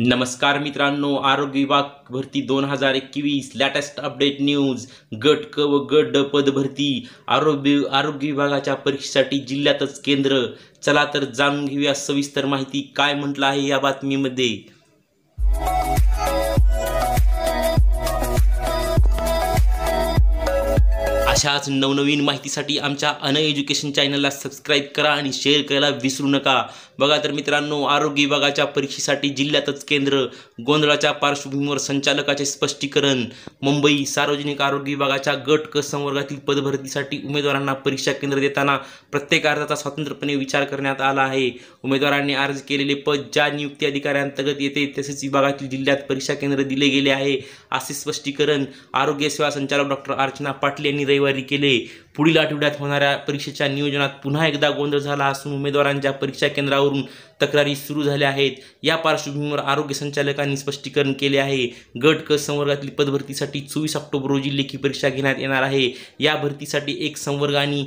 नमस्कार मित्रांनो आरोग्य विभाग भरती दोन हजार एकवीस लॅटेस्ट अपडेट न्यूज गट क व गट ड पद भरती आरोग्य आरोग्य विभागाच्या परीक्षेसाठी जिल्ह्यातच केंद्र चला तर जाणून घेऊया सविस्तर माहिती काय म्हटलं आहे या बातमीमध्ये अशाच नवनवीन माहितीसाठी आमच्या अन एज्युकेशन चॅनलला सबस्क्राईब करा आणि शेअर करायला विसरू नका बघा तर मित्रांनो आरोग्य विभागाच्या परीक्षेसाठी जिल्ह्यातच केंद्र गोंधळाच्या पार्श्वभूमीवर संचालकाचे स्पष्टीकरण मुंबई सार्वजनिक आरोग्य विभागाच्या गट क संवर्गातील पदभरतीसाठी उमेदवारांना परीक्षा केंद्र देताना प्रत्येक अर्जाचा स्वतंत्रपणे विचार करण्यात आला आहे उमेदवारांनी अर्ज केलेले पद ज्या नियुक्ती अधिकाऱ्यांतर्गत येते तसेच विभागातील जिल्ह्यात परीक्षा केंद्र दिले गेले आहे असे स्पष्टीकरण आरोग्य सेवा संचालक डॉक्टर अर्चना पाटील यांनी रविवारी आकडेवारी केले पुढील आठवड्यात होणाऱ्या परीक्षेच्या नियोजनात पुन्हा एकदा गोंधळ झाला असून उमेदवारांच्या परीक्षा केंद्रावरून तक्रारी सुरू झाल्या आहेत या पार्श्वभूमीवर आरोग्य संचालकांनी स्पष्टीकरण केले आहे गट क संवर्गातील पदभरतीसाठी चोवीस ऑक्टोबर रोजी लेखी परीक्षा घेण्यात येणार आहे या भरतीसाठी एक संवर्ग आणि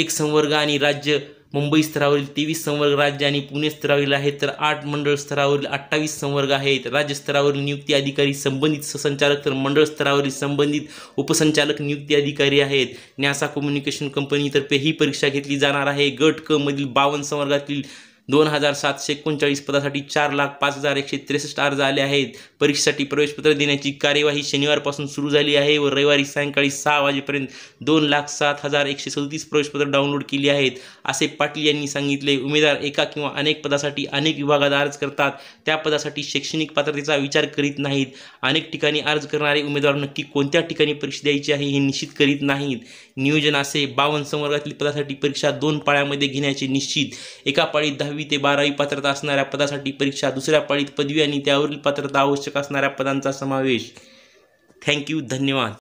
एक संवर्ग आणि राज्य मुंबई स्तरावरील तेवीस संवर्ग राज्य आणि पुणे स्तरावरील आहेत तर आठ मंडळ स्तरावरील अठ्ठावीस संवर्ग आहेत राज्यस्तरावरील नियुक्ती अधिकारी संबंधित ससंचालक तर मंडळ स्तरावरील संबंधित उपसंचालक नियुक्ती अधिकारी आहेत न्यासा कम्युनिकेशन कंपनीतर्फे ही परीक्षा घेतली जाणार आहे गट क मधील बावन्न संवर्गातील दोन हजार सातशे एकोणचाळीस पदासाठी चार लाख पाच हजार एकशे त्रेसष्ट अर्ज आले आहेत परीक्षेसाठी प्रवेशपत्र देण्याची कार्यवाही शनिवारपासून सुरू झाली आहे व रविवारी सायंकाळी सहा वाजेपर्यंत दोन लाख सात हजार एकशे सदतीस प्रवेशपत्र डाउनलोड केली आहेत असे पाटील यांनी सांगितले उमेदवार एका किंवा अनेक पदासाठी अनेक विभागात अर्ज करतात त्या पदासाठी शैक्षणिक पात्रतेचा विचार करीत नाहीत अनेक ठिकाणी अर्ज करणारे उमेदवार नक्की कोणत्या ठिकाणी परीक्षा द्यायची आहे हे निश्चित करीत नाहीत नियोजन असे बावन्न संवर्गातील पदासाठी परीक्षा दोन पाळ्यामध्ये घेण्याचे निश्चित एका पाळीत दहा दहावी ते बारावी पात्रता असणाऱ्या पदासाठी परीक्षा दुसऱ्या पाळीत पदवी आणि त्यावरील पात्रता आवश्यक असणाऱ्या पदांचा समावेश थँक्यू धन्यवाद